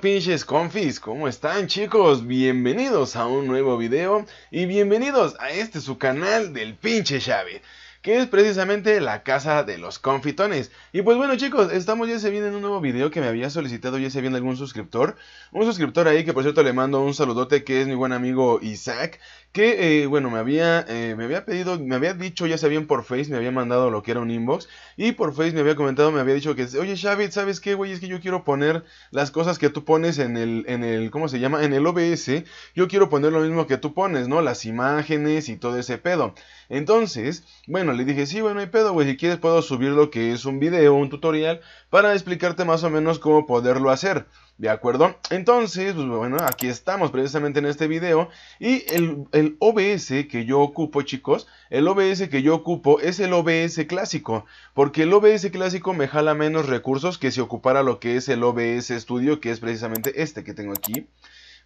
pinches confis, ¿cómo están chicos? Bienvenidos a un nuevo video y bienvenidos a este su canal del pinche Chave que es precisamente la casa de los confitones. Y pues bueno chicos, estamos ya se viendo en un nuevo video que me había solicitado ya se viene algún suscriptor. Un suscriptor ahí que por cierto le mando un saludote que es mi buen amigo Isaac, que, eh, bueno, me había, eh, me había pedido, me había dicho, ya sabían por Face, me había mandado lo que era un inbox, y por Face me había comentado, me había dicho que, oye Xavi, ¿sabes qué, güey? Es que yo quiero poner las cosas que tú pones en el, en el, ¿cómo se llama? En el OBS, yo quiero poner lo mismo que tú pones, ¿no? Las imágenes y todo ese pedo. Entonces, bueno, le dije, sí, bueno, hay pedo, güey, si quieres puedo subir lo que es un video, un tutorial, para explicarte más o menos cómo poderlo hacer. ¿De acuerdo? Entonces, pues, bueno, aquí estamos precisamente en este video. Y el, el, OBS que yo ocupo, chicos, el OBS que yo ocupo es el OBS clásico. Porque el OBS clásico me jala menos recursos que si ocupara lo que es el OBS Studio, que es precisamente este que tengo aquí.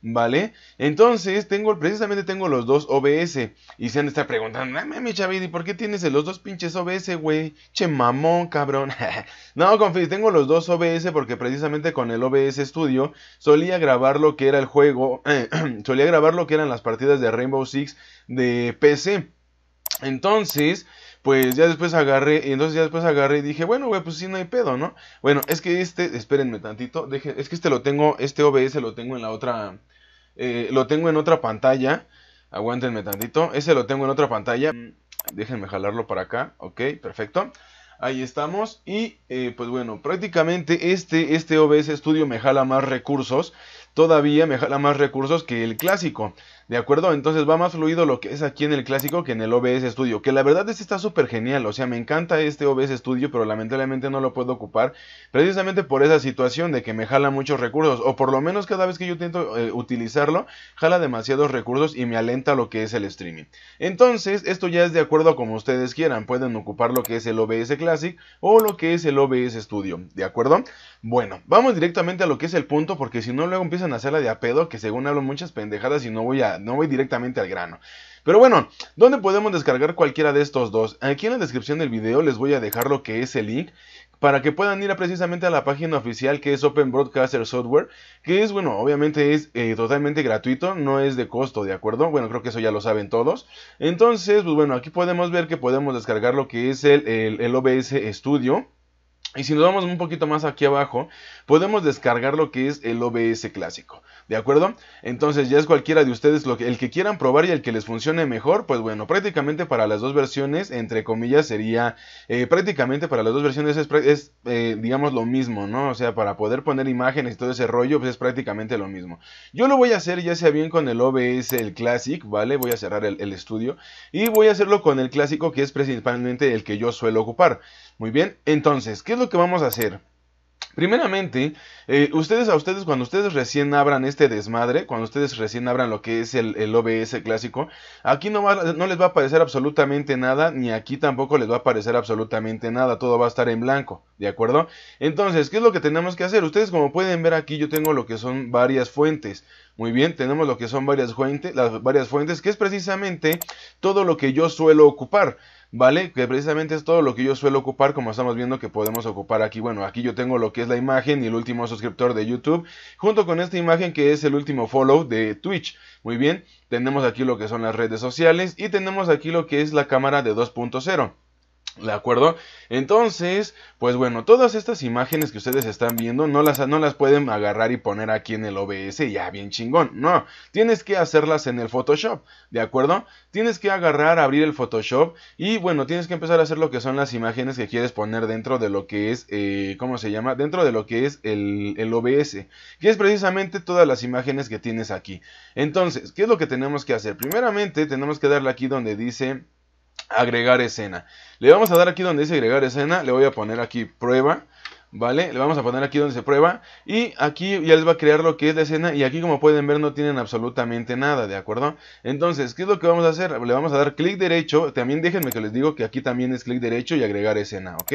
¿vale? Entonces, tengo, precisamente tengo los dos OBS. Y se han estado estar preguntando, ah, mami, y ¿por qué tienes los dos pinches OBS, güey? Che, mamón, cabrón. no, confío, tengo los dos OBS porque precisamente con el OBS Studio solía grabar lo que era el juego, solía grabar lo que eran las partidas de Rainbow Six de PC. Entonces, pues ya después agarré, entonces ya después agarré y dije, bueno, güey, pues sí, no hay pedo, ¿no? Bueno, es que este, espérenme tantito, es que este lo tengo, este OBS lo tengo en la otra, eh, lo tengo en otra pantalla. Aguántenme tantito. Ese lo tengo en otra pantalla. Mm, déjenme jalarlo para acá. Ok, perfecto. Ahí estamos. Y eh, pues bueno, prácticamente este, este OBS Studio me jala más recursos. Todavía me jala más recursos que el clásico. ¿De acuerdo? Entonces va más fluido lo que es aquí en el clásico que en el OBS Studio. Que la verdad que está súper genial. O sea, me encanta este OBS Studio, pero lamentablemente no lo puedo ocupar. Precisamente por esa situación de que me jala muchos recursos. O por lo menos cada vez que yo intento eh, utilizarlo, jala demasiados recursos y me alenta lo que es el streaming. Entonces, esto ya es de acuerdo a como ustedes quieran. Pueden ocupar lo que es el OBS Classic o lo que es el OBS Studio. ¿De acuerdo? Bueno, vamos directamente a lo que es el punto. Porque si no, luego empiezan a hacerla de a pedo. Que según hablo muchas pendejadas y no voy a no voy directamente al grano. Pero bueno, ¿dónde podemos descargar cualquiera de estos dos? Aquí en la descripción del video les voy a dejar lo que es el link para que puedan ir a precisamente a la página oficial que es Open Broadcaster Software, que es, bueno, obviamente es eh, totalmente gratuito, no es de costo, ¿de acuerdo? Bueno, creo que eso ya lo saben todos. Entonces, pues bueno, aquí podemos ver que podemos descargar lo que es el OBS Studio. Y si nos vamos un poquito más aquí abajo, podemos descargar lo que es el OBS clásico, ¿de acuerdo? Entonces ya es cualquiera de ustedes el que quieran probar y el que les funcione mejor, pues bueno, prácticamente para las dos versiones, entre comillas, sería, eh, prácticamente para las dos versiones es, eh, digamos, lo mismo, ¿no? O sea, para poder poner imágenes y todo ese rollo, pues es prácticamente lo mismo. Yo lo voy a hacer ya sea bien con el OBS, el Classic, ¿vale? Voy a cerrar el, estudio y voy a hacerlo con el clásico que es principalmente el que yo suelo ocupar. Muy bien, entonces, ¿qué es lo que vamos a hacer? Primeramente, eh, ustedes a ustedes, cuando ustedes recién abran este desmadre, cuando ustedes recién abran lo que es el, OBS clásico, aquí no, no les va a aparecer absolutamente nada, ni aquí tampoco les va a aparecer absolutamente nada, todo va a estar en blanco, ¿de acuerdo? Entonces, ¿qué es lo que tenemos que hacer? Ustedes como pueden ver aquí, yo tengo lo que son varias fuentes. Muy bien, tenemos lo que son varias las varias fuentes, que es precisamente todo lo que yo suelo ocupar. ¿vale? Que precisamente es todo lo que yo suelo ocupar, como estamos viendo que podemos ocupar aquí. Bueno, aquí yo tengo lo que es la imagen y el último suscriptor de YouTube, junto con esta imagen que es el último follow de Twitch. Muy bien, tenemos aquí lo que son las redes sociales y tenemos aquí lo que es la cámara de 2.0. ¿De acuerdo? Entonces, pues bueno, todas estas imágenes que ustedes están viendo no las, no las pueden agarrar y poner aquí en el OBS ya bien chingón. No, tienes que hacerlas en el Photoshop, ¿de acuerdo? Tienes que agarrar, abrir el Photoshop y bueno, tienes que empezar a hacer lo que son las imágenes que quieres poner dentro de lo que es, eh, ¿cómo se llama? Dentro de lo que es el, el OBS, que es precisamente todas las imágenes que tienes aquí. Entonces, ¿qué es lo que tenemos que hacer? Primeramente, tenemos que darle aquí donde dice agregar escena. Le vamos a dar aquí donde dice agregar escena, le voy a poner aquí prueba, ¿vale? Le vamos a poner aquí donde se prueba y aquí ya les va a crear lo que es la escena y aquí como pueden ver no tienen absolutamente nada, ¿de acuerdo? Entonces, ¿qué es lo que vamos a hacer? Le vamos a dar clic derecho, también déjenme que les digo que aquí también es clic derecho y agregar escena, ¿ok?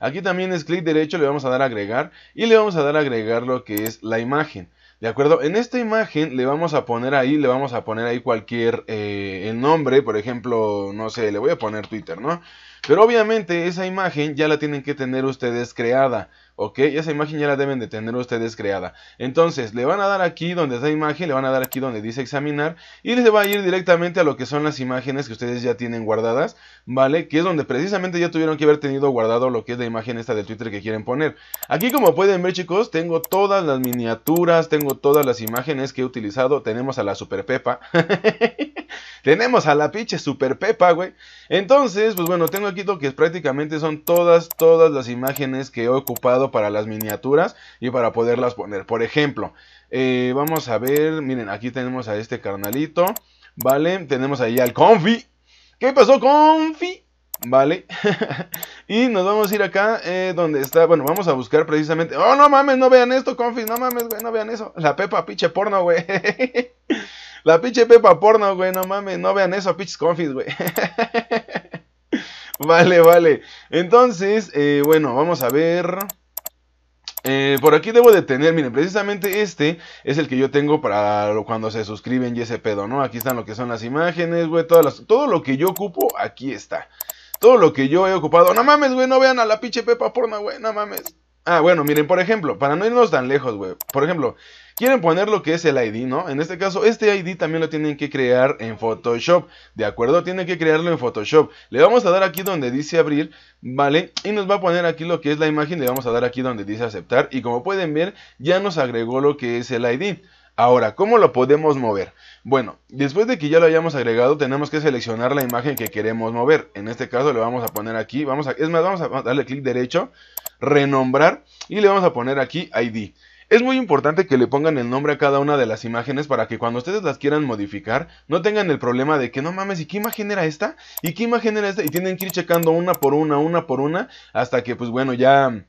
Aquí también es clic derecho, le vamos a dar agregar y le vamos a dar agregar lo que es la imagen. ¿De acuerdo? En esta imagen le vamos a poner ahí, le vamos a poner ahí cualquier eh, el nombre, por ejemplo, no sé, le voy a poner Twitter, ¿no? Pero obviamente esa imagen ya la tienen que tener ustedes creada. ¿ok? Esa imagen ya la deben de tener ustedes creada. Entonces, le van a dar aquí donde está imagen, le van a dar aquí donde dice examinar y les va a ir directamente a lo que son las imágenes que ustedes ya tienen guardadas, ¿vale? Que es donde precisamente ya tuvieron que haber tenido guardado lo que es la imagen esta del Twitter que quieren poner. Aquí como pueden ver chicos, tengo todas las miniaturas, tengo todas las imágenes que he utilizado, tenemos a la super pepa. Tenemos a la pinche Super Pepa, güey. Entonces, pues bueno, tengo aquí lo que prácticamente son todas, todas las imágenes que he ocupado para las miniaturas y para poderlas poner. Por ejemplo, eh, vamos a ver, miren, aquí tenemos a este carnalito, ¿vale? Tenemos ahí al Confi. ¿Qué pasó, Confi? ¿Vale? y nos vamos a ir acá eh, donde está. Bueno, vamos a buscar precisamente. Oh, no mames, no vean esto, confi! No mames, güey, no vean eso. La Pepa, pinche porno, güey. La pinche pepa porno, güey, no mames, no vean eso, piches confis, güey. vale, vale. Entonces, eh, bueno, vamos a ver. Eh, por aquí debo de tener, miren, precisamente este es el que yo tengo para cuando se suscriben y ese pedo, ¿no? Aquí están lo que son las imágenes, güey, todas las, todo lo que yo ocupo, aquí está. Todo lo que yo he ocupado. No mames, güey, no vean a la pinche pepa porno, güey, no mames. Ah, bueno, miren, por ejemplo, para no irnos tan lejos, güey. Por ejemplo, quieren poner lo que es el ID, ¿no? En este caso, este ID también lo tienen que crear en Photoshop, ¿de acuerdo? Tienen que crearlo en Photoshop. Le vamos a dar aquí donde dice abrir, ¿vale? Y nos va a poner aquí lo que es la imagen, le vamos a dar aquí donde dice aceptar. Y como pueden ver, ya nos agregó lo que es el ID. Ahora, ¿cómo lo podemos mover? Bueno, después de que ya lo hayamos agregado, tenemos que seleccionar la imagen que queremos mover. En este caso le vamos a poner aquí, vamos a, es más, vamos a darle clic derecho, renombrar y le vamos a poner aquí ID. Es muy importante que le pongan el nombre a cada una de las imágenes para que cuando ustedes las quieran modificar no tengan el problema de que no mames, ¿y qué imagen era esta? ¿Y qué imagen era esta? Y tienen que ir checando una por una, una por una, hasta que pues bueno, ya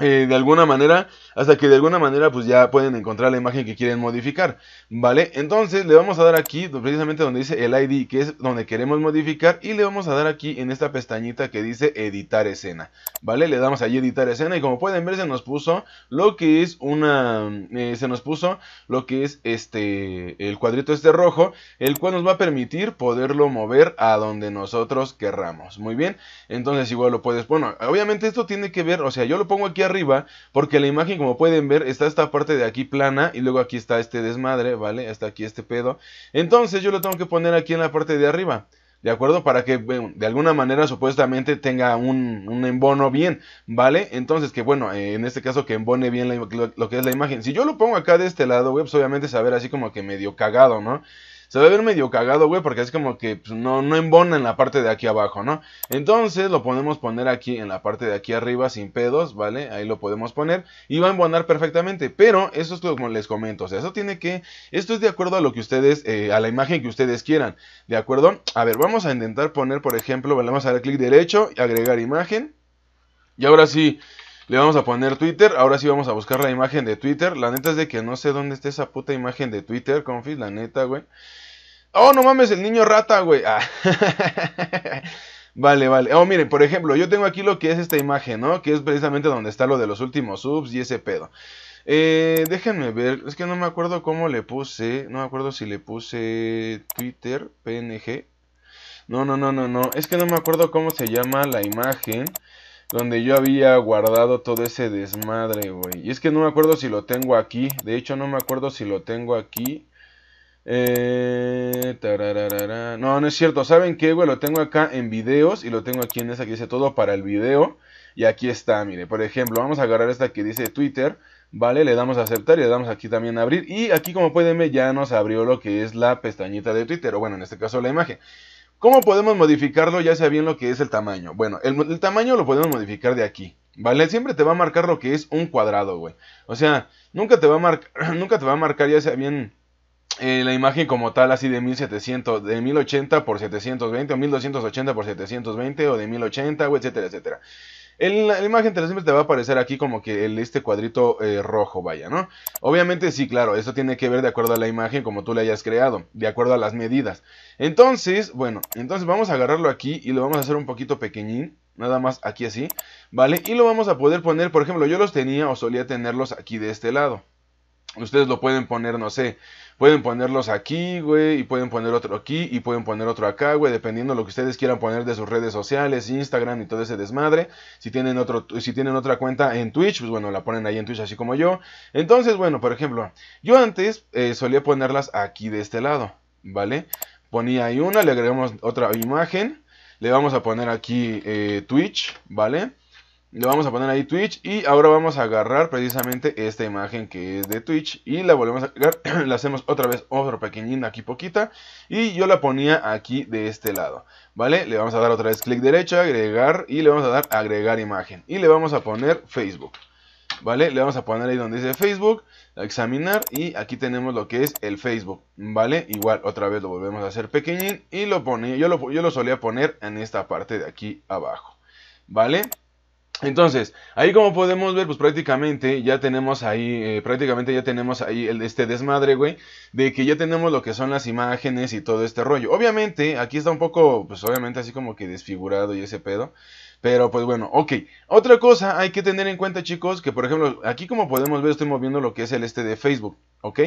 eh, de alguna manera, hasta que de alguna manera pues ya pueden encontrar la imagen que quieren modificar, ¿vale? Entonces le vamos a dar aquí precisamente donde dice el ID, que es donde queremos modificar, y le vamos a dar aquí en esta pestañita que dice editar escena, ¿vale? Le damos ahí editar escena y como pueden ver se nos puso lo que es una, eh, se nos puso lo que es este, el cuadrito este rojo, el cual nos va a permitir poderlo mover a donde nosotros querramos, muy bien, entonces igual lo puedes, bueno, obviamente esto tiene que ver, o sea, yo lo pongo aquí arriba, porque la imagen, como pueden ver, está esta parte de aquí plana y luego aquí está este desmadre, ¿vale? Hasta aquí este pedo. Entonces yo lo tengo que poner aquí en la parte de arriba. ¿De acuerdo? Para que de alguna manera supuestamente tenga un, embono bien, ¿vale? Entonces que bueno, eh, en este caso que embone bien lo, que es la imagen. Si yo lo pongo acá de este lado, web pues, obviamente se va a ver así como que medio cagado, ¿no? se va a ver medio cagado, güey, porque es como que pues, no, embona en la parte de aquí abajo, ¿no? Entonces lo podemos poner aquí en la parte de aquí arriba sin pedos, ¿vale? Ahí lo podemos poner y va a embonar perfectamente, pero eso es como les comento, o sea, eso tiene que, esto es de acuerdo a lo que ustedes, eh, a la imagen que ustedes quieran, ¿de acuerdo? A ver, vamos a intentar poner, por ejemplo, vamos a dar clic derecho, y agregar imagen y ahora sí... Le vamos a poner Twitter. Ahora sí vamos a buscar la imagen de Twitter. La neta es de que no sé dónde está esa puta imagen de Twitter, confis. La neta, güey. Oh, no mames, el niño rata, güey. Ah. vale, vale. Oh, miren, por ejemplo, yo tengo aquí lo que es esta imagen, ¿no? Que es precisamente donde está lo de los últimos subs y ese pedo. Eh, déjenme ver. Es que no me acuerdo cómo le puse. No me acuerdo si le puse Twitter, PNG. No, no, no, no, no. Es que no me acuerdo cómo se llama la imagen donde yo había guardado todo ese desmadre, güey. Y es que no me acuerdo si lo tengo aquí. De hecho, no me acuerdo si lo tengo aquí. Eh, no, no es cierto. ¿Saben qué, güey? Lo tengo acá en videos y lo tengo aquí en esa que dice todo para el video. Y aquí está, mire. Por ejemplo, vamos a agarrar esta que dice Twitter. Vale, le damos a aceptar y le damos aquí también a abrir. Y aquí, como pueden ver, ya nos abrió lo que es la pestañita de Twitter. O bueno, en este caso la imagen. ¿Cómo podemos modificarlo ya sea bien lo que es el tamaño? Bueno, el, tamaño lo podemos modificar de aquí, ¿vale? Siempre te va a marcar lo que es un cuadrado, güey. O sea, nunca te va a marcar, nunca te va a marcar ya sea bien eh, la imagen como tal, así de 1700, de 1080 por 720 o 1280 por 720 o de 1080, güey, etcétera, etcétera. En la, imagen siempre te va a aparecer aquí como que el, este cuadrito eh, rojo, vaya, ¿no? Obviamente sí, claro, eso tiene que ver de acuerdo a la imagen como tú la hayas creado, de acuerdo a las medidas. Entonces, bueno, entonces vamos a agarrarlo aquí y lo vamos a hacer un poquito pequeñín. Nada más aquí así, ¿vale? Y lo vamos a poder poner, por ejemplo, yo los tenía o solía tenerlos aquí de este lado. Ustedes lo pueden poner, no sé, Pueden ponerlos aquí, güey, y pueden poner otro aquí, y pueden poner otro acá, güey, dependiendo lo que ustedes quieran poner de sus redes sociales, Instagram y todo ese desmadre. Si tienen, otro, si tienen otra cuenta en Twitch, pues bueno, la ponen ahí en Twitch así como yo. Entonces, bueno, por ejemplo, yo antes eh, solía ponerlas aquí de este lado, ¿vale? Ponía ahí una, le agregamos otra imagen, le vamos a poner aquí eh, Twitch, ¿vale? Le vamos a poner ahí Twitch y ahora vamos a agarrar precisamente esta imagen que es de Twitch y la volvemos a agarrar, la hacemos otra vez otro pequeñín aquí poquita y yo la ponía aquí de este lado, ¿vale? Le vamos a dar otra vez clic derecho, agregar y le vamos a dar agregar imagen y le vamos a poner Facebook, ¿vale? Le vamos a poner ahí donde dice Facebook, a examinar y aquí tenemos lo que es el Facebook, ¿vale? Igual otra vez lo volvemos a hacer pequeñín y lo ponía, yo, lo, yo lo solía poner en esta parte de aquí abajo, ¿vale? vale entonces, ahí como podemos ver, pues prácticamente ya tenemos ahí, eh, prácticamente ya tenemos ahí el, este desmadre, güey, de que ya tenemos lo que son las imágenes y todo este rollo. Obviamente, aquí está un poco, pues obviamente así como que desfigurado y ese pedo. Pero pues bueno, ok. Otra cosa hay que tener en cuenta, chicos, que por ejemplo, aquí como podemos ver, estoy moviendo lo que es el este de Facebook, ¿ok?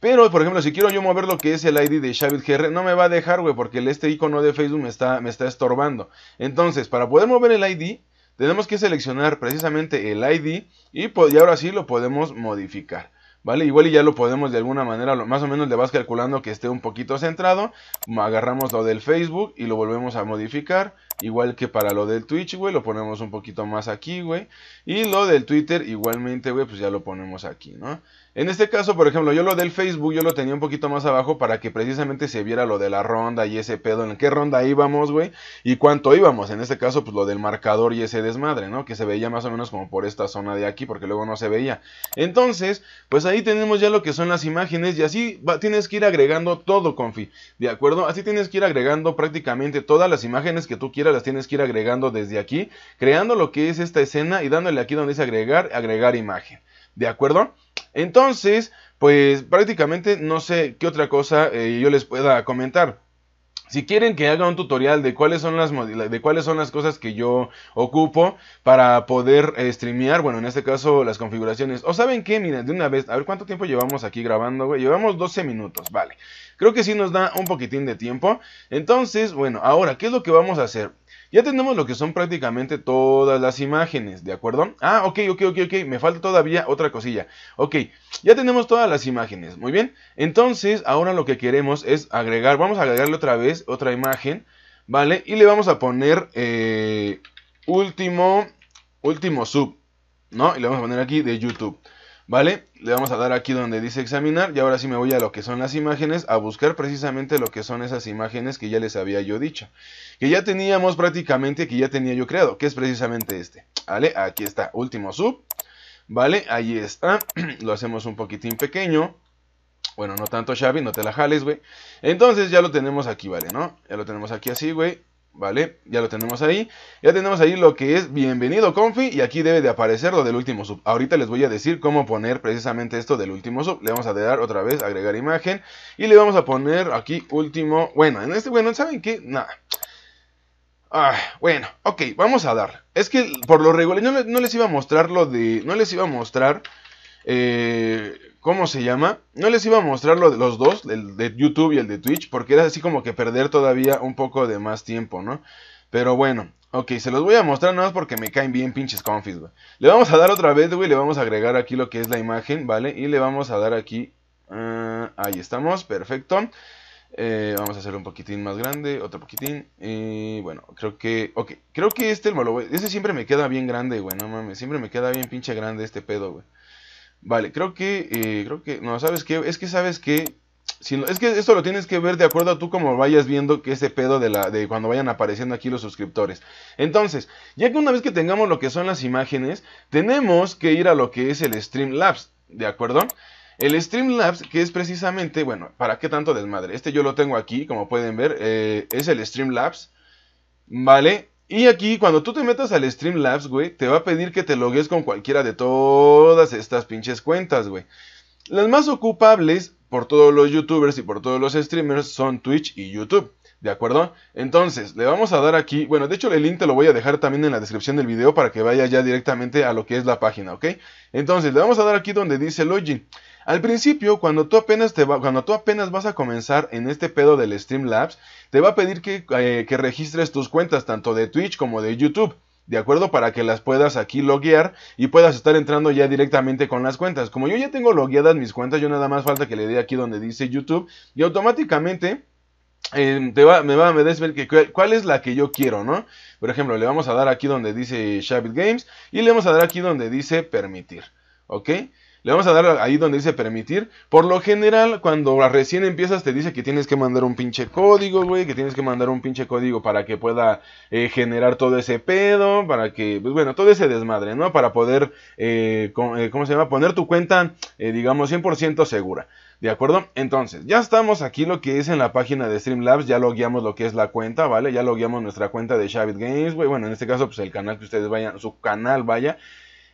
Pero, por ejemplo, si quiero yo mover lo que es el ID de Xavier GR, no me va a dejar, güey, porque el, este icono de Facebook está, me está estorbando. Entonces, para poder mover el ID, tenemos que seleccionar precisamente el ID y, ahora sí lo podemos modificar. ¿Vale? Igual y ya lo podemos de alguna manera, más o menos le vas calculando que esté un poquito centrado. Agarramos lo del Facebook y lo volvemos a modificar. Igual que para lo del Twitch, güey, lo ponemos un poquito más aquí, güey. Y lo del Twitter igualmente, güey, pues ya lo ponemos aquí, ¿no? En este caso, por ejemplo, yo lo del Facebook, yo lo tenía un poquito más abajo para que precisamente se viera lo de la ronda y ese pedo, en qué ronda íbamos, güey, y cuánto íbamos. En este caso, pues lo del marcador y ese desmadre, ¿no? Que se veía más o menos como por esta zona de aquí, porque luego no se veía. Entonces, pues ahí tenemos ya lo que son las imágenes y así tienes que ir agregando todo, confi, ¿de acuerdo? Así tienes que ir agregando prácticamente todas las imágenes que tú quieras, las tienes que ir agregando desde aquí, creando lo que es esta escena y dándole aquí donde dice agregar, agregar imagen, ¿de acuerdo? Entonces, pues prácticamente no sé qué otra cosa eh, yo les pueda comentar. Si quieren que haga un tutorial de cuáles son las de cuáles son las cosas que yo ocupo para poder eh, streamear, bueno, en este caso las configuraciones. O saben qué, mira, de una vez, a ver cuánto tiempo llevamos aquí grabando, güey. Llevamos 12 minutos, vale. Creo que sí nos da un poquitín de tiempo. Entonces, bueno, ahora, ¿qué es lo que vamos a hacer? Ya tenemos lo que son prácticamente todas las imágenes, ¿de acuerdo? Ah, ok, ok, ok, ok, me falta todavía otra cosilla. Ok, ya tenemos todas las imágenes, muy bien. Entonces, ahora lo que queremos es agregar, vamos a agregarle otra vez otra imagen, ¿vale? Y le vamos a poner eh, último, último sub, ¿no? Y le vamos a poner aquí de YouTube. ¿Vale? Le vamos a dar aquí donde dice examinar y ahora sí me voy a lo que son las imágenes, a buscar precisamente lo que son esas imágenes que ya les había yo dicho. Que ya teníamos prácticamente, que ya tenía yo creado, que es precisamente este. ¿Vale? Aquí está, último sub. ¿Vale? Ahí está. lo hacemos un poquitín pequeño. Bueno, no tanto Xavi, no te la jales, güey. Entonces ya lo tenemos aquí, ¿vale? ¿No? Ya lo tenemos aquí así, güey. ¿Vale? Ya lo tenemos ahí. Ya tenemos ahí lo que es bienvenido confi y aquí debe de aparecer lo del último sub. Ahorita les voy a decir cómo poner precisamente esto del último sub. Le vamos a dar otra vez agregar imagen y le vamos a poner aquí último... Bueno, en este, bueno, ¿saben qué? Nada. Ah, bueno, ok, vamos a dar. Es que por lo regular no les iba a mostrar lo de... No les iba a mostrar eh, ¿Cómo se llama? No les iba a mostrar los dos, el de YouTube y el de Twitch, porque era así como que perder todavía un poco de más tiempo, ¿no? Pero bueno, ok, se los voy a mostrar nada más porque me caen bien pinches confis, güey. Le vamos a dar otra vez, güey, le vamos a agregar aquí lo que es la imagen, ¿vale? Y le vamos a dar aquí... Ah, ahí estamos, perfecto. Eh, vamos a hacerlo un poquitín más grande, otro poquitín. Y bueno, creo que. Ok, creo que este, el malo, Ese siempre me queda bien grande, güey. No mames, siempre me queda bien pinche grande este pedo, güey. Vale, creo que, eh, creo que, no, ¿sabes qué? Es que, ¿sabes que, Si no, es que esto lo tienes que ver de acuerdo a tú como vayas viendo que ese pedo de, la, de cuando vayan apareciendo aquí los suscriptores. Entonces, ya que una vez que tengamos lo que son las imágenes, tenemos que ir a lo que es el Streamlabs, ¿de acuerdo? El Streamlabs, que es precisamente, bueno, ¿para qué tanto desmadre? Este yo lo tengo aquí, como pueden ver, eh, es el Streamlabs, ¿vale? Y aquí, cuando tú te metas al Streamlabs, güey, te va a pedir que te logues con cualquiera de todas estas pinches cuentas, güey. Las más ocupables por todos los youtubers y por todos los streamers son Twitch y YouTube. ¿De acuerdo? Entonces, le vamos a dar aquí, bueno, de hecho el link te lo voy a dejar también en la descripción del video para que vaya ya directamente a lo que es la página, ¿ok? Entonces, le vamos a dar aquí donde dice login. Al principio, cuando tú apenas, te va, cuando tú apenas vas a comenzar en este pedo del Streamlabs, te va a pedir eh, que, registres tus cuentas tanto de Twitch como de YouTube. ¿De acuerdo? Para que las puedas aquí loguear y puedas estar entrando ya directamente con las cuentas. Como yo ya tengo logueadas mis cuentas, yo nada más falta que le dé aquí donde dice YouTube y automáticamente em, me va a decir que, cuál es la que yo quiero, ¿no? Por ejemplo, le vamos a dar aquí donde dice Shabbit Games y le vamos a dar aquí donde dice permitir, ¿ok? Le vamos a dar ahí donde dice permitir. Por lo general, cuando recién empiezas te dice que tienes que mandar un pinche código, güey. Que tienes que mandar un pinche código para que pueda eh, generar todo ese pedo. Para que, pues bueno, todo ese desmadre, ¿no? Para poder, eh, eh, ¿cómo se llama? Poner tu cuenta, digamos, 100% segura. ¿De acuerdo? Entonces, ya estamos aquí lo que es en la página de Streamlabs, ya lo guiamos lo que es la cuenta, ¿vale? Ya lo guiamos nuestra cuenta de Shavit Games, güey. Bueno, en este caso, pues el canal que ustedes vayan, su canal vaya.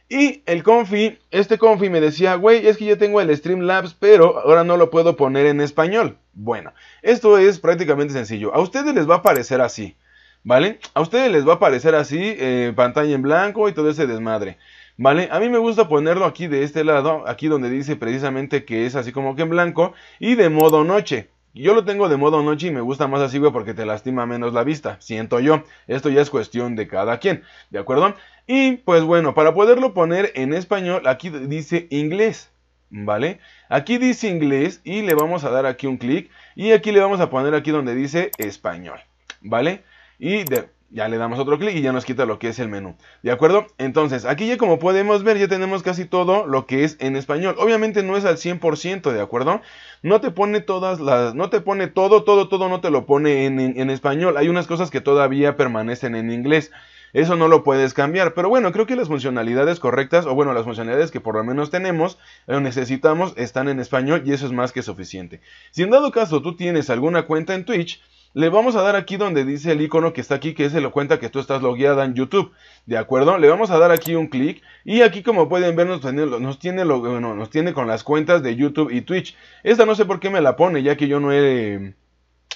Y el confi, este confi me decía, güey, es que yo tengo el Streamlabs, pero ahora no lo puedo poner en español. Bueno, esto es prácticamente sencillo. A ustedes les va a parecer así, ¿vale? A ustedes les va a aparecer así, eh, pantalla en blanco y todo ese desmadre. ¿Vale? A mí me gusta ponerlo aquí de este lado, aquí donde dice precisamente que es así como que en blanco y de modo noche. Yo lo tengo de modo noche y me gusta más así, güey, porque te lastima menos la vista, siento yo. Esto ya es cuestión de cada quien, ¿de acuerdo? Y pues bueno, para poderlo poner en español, aquí dice inglés, ¿vale? Aquí dice inglés y le vamos a dar aquí un clic y aquí le vamos a poner aquí donde dice español, ¿vale? Y de, ya le damos otro clic y ya nos quita lo que es el menú. ¿De acuerdo? Entonces, aquí ya como podemos ver, ya tenemos casi todo lo que es en español. Obviamente no es al 100%, ¿de acuerdo? No te pone todas las... No te pone todo, todo, todo no te lo pone en, español. Hay unas cosas que todavía permanecen en inglés. Eso no lo puedes cambiar. Pero bueno, creo que las funcionalidades correctas, o bueno, las funcionalidades que por lo menos tenemos, o necesitamos, están en español y eso es más que suficiente. Si en dado caso tú tienes alguna cuenta en Twitch, le vamos a dar aquí donde dice el icono que está aquí, que se lo cuenta que tú estás logueada en YouTube, ¿de acuerdo? Le vamos a dar aquí un clic y aquí como pueden ver nos tiene, nos tiene, nos tiene con las cuentas de YouTube y Twitch. Esta no sé por qué me la pone, ya que yo no he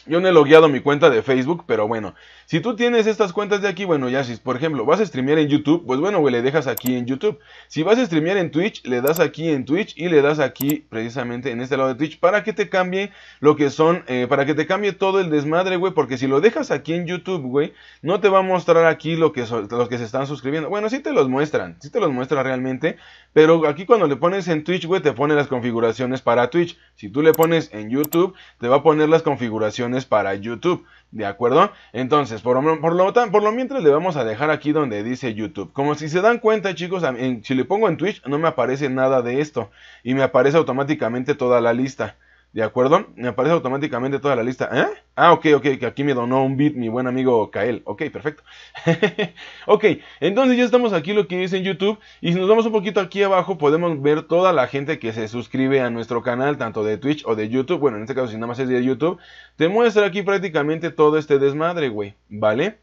yo no he logueado mi cuenta de Facebook, pero bueno. Si tú tienes estas cuentas de aquí, bueno, ya si por ejemplo vas a streamear en YouTube, pues bueno, güey, le dejas aquí en YouTube. Si vas a streamear en Twitch, le das aquí en Twitch y le das aquí precisamente en este lado de Twitch para que te cambie lo que son, eh, para que te cambie todo el desmadre, güey, porque si lo dejas aquí en YouTube, güey, no te va a mostrar aquí lo que los que se están suscribiendo. Bueno, sí te los muestran, sí te los muestra realmente, pero aquí cuando le pones en Twitch, güey, te pone las configuraciones para Twitch. Si tú le pones en YouTube, te va a poner las configuraciones para YouTube. ¿De acuerdo? Entonces, por, por, lo, por lo mientras le vamos a dejar aquí donde dice YouTube. Como si se dan cuenta, chicos, si le pongo en Twitch no me aparece nada de esto. Y me aparece automáticamente toda la lista. ¿De acuerdo? Me aparece automáticamente toda la lista. ¿Eh? Ah, ok, ok, que aquí me donó un beat mi buen amigo Kael. Ok, perfecto. ok, entonces ya estamos aquí lo que dice en YouTube. Y si nos vamos un poquito aquí abajo, podemos ver toda la gente que se suscribe a nuestro canal, tanto de Twitch o de YouTube. Bueno, en este caso, si nada más es de YouTube, te muestra aquí prácticamente todo este desmadre, güey. ¿Vale?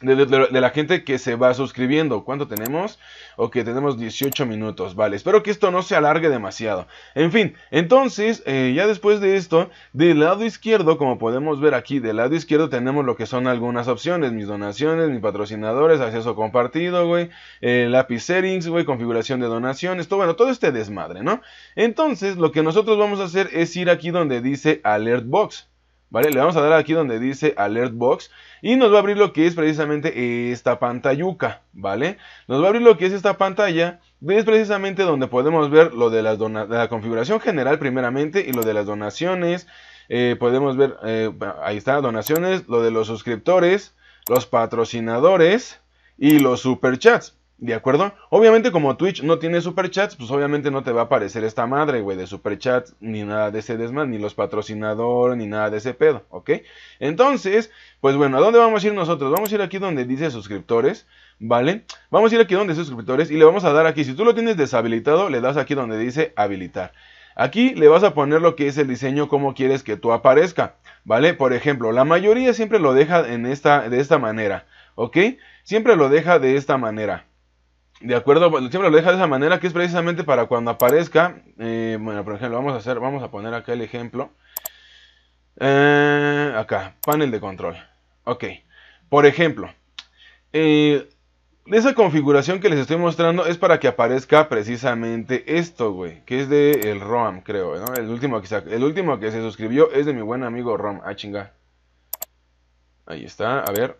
de, la gente que se va suscribiendo. ¿Cuánto tenemos? Ok, tenemos 18 minutos. Vale, espero que esto no se alargue demasiado. En fin, entonces, eh, ya después de esto, del lado izquierdo, como podemos ver aquí, del lado izquierdo tenemos lo que son algunas opciones. Mis donaciones, mis patrocinadores, acceso compartido, güey. Eh, lápiz settings, güey, configuración de donaciones. Todo, bueno, todo este desmadre, ¿no? Entonces, lo que nosotros vamos a hacer es ir aquí donde dice Alert Box. ¿Vale? Le vamos a dar aquí donde dice Alert Box y nos va a abrir lo que es precisamente esta pantalla. ¿vale? Nos va a abrir lo que es esta pantalla, es precisamente donde podemos ver lo de, las la configuración general primeramente y lo de las donaciones, eh, podemos ver, eh, ahí está, donaciones, lo de los suscriptores, los patrocinadores y los superchats. ¿De acuerdo? Obviamente como Twitch no tiene superchats, pues obviamente no te va a aparecer esta madre, güey, de superchats, ni nada de ese desmadre ni los patrocinadores, ni nada de ese pedo, ¿ok? Entonces, pues bueno, ¿a dónde vamos a ir nosotros? Vamos a ir aquí donde dice suscriptores, ¿vale? Vamos a ir aquí donde dice suscriptores y le vamos a dar aquí, si tú lo tienes deshabilitado, le das aquí donde dice habilitar. Aquí le vas a poner lo que es el diseño, cómo quieres que tú aparezca, ¿vale? Por ejemplo, la mayoría siempre lo deja en esta, de esta manera, ¿ok? Siempre lo deja de esta manera de acuerdo, siempre lo deja de esa manera, que es precisamente para cuando aparezca, eh, bueno, por ejemplo, vamos a hacer, vamos a poner acá el ejemplo, eh, acá, panel de control, ok, por ejemplo, eh, esa configuración que les estoy mostrando es para que aparezca precisamente esto, güey, que es de el ROM, creo, ¿no? El último, que se, el último que se suscribió es de mi buen amigo ROM, ah, chinga, ahí está, a ver,